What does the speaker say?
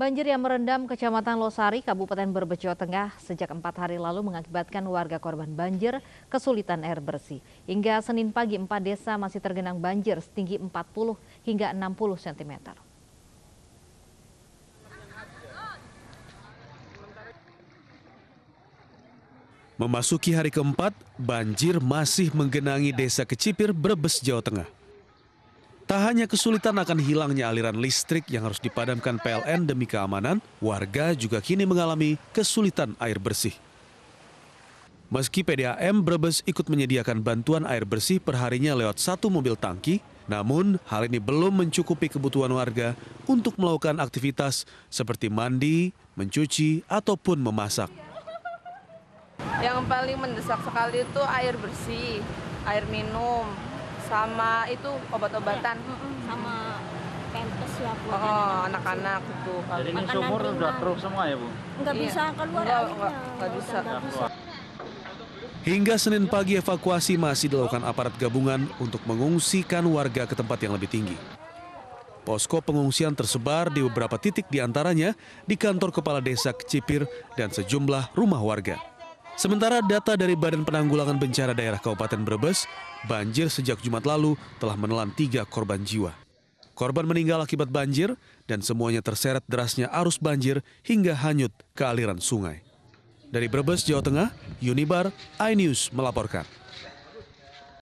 Banjir yang merendam Kecamatan Losari, Kabupaten Brebes, Jawa Tengah sejak empat hari lalu mengakibatkan warga korban banjir kesulitan air bersih. Hingga Senin pagi, empat desa masih tergenang banjir setinggi 40 hingga 60 cm. Memasuki hari keempat, banjir masih menggenangi desa Kecipir, Brebes, Jawa Tengah. Tak hanya kesulitan akan hilangnya aliran listrik yang harus dipadamkan PLN demi keamanan, warga juga kini mengalami kesulitan air bersih. Meski PDAM Brebes ikut menyediakan bantuan air bersih perharinya lewat satu mobil tangki, namun hal ini belum mencukupi kebutuhan warga untuk melakukan aktivitas seperti mandi, mencuci, ataupun memasak. Yang paling mendesak sekali itu air bersih, air minum, sama itu obat-obatan ya, sama pentes ya bu oh, anak-anak itu jadi ini sumur udah keruh semua ya bu nggak iya. bisa keluar nggak, nggak, nggak bisa, nggak bisa. Hingga Senin pagi evakuasi masih dilakukan aparat gabungan untuk mengungsikan warga ke tempat yang lebih tinggi. Posko pengungsian tersebar di beberapa titik diantaranya di kantor kepala desa Kecipir dan sejumlah rumah warga. Sementara data dari Badan Penanggulangan Bencana Daerah Kabupaten Brebes, banjir sejak Jumat lalu telah menelan tiga korban jiwa. Korban meninggal akibat banjir dan semuanya terseret derasnya arus banjir hingga hanyut ke aliran sungai. Dari Brebes, Jawa Tengah, Unibar, iNews melaporkan.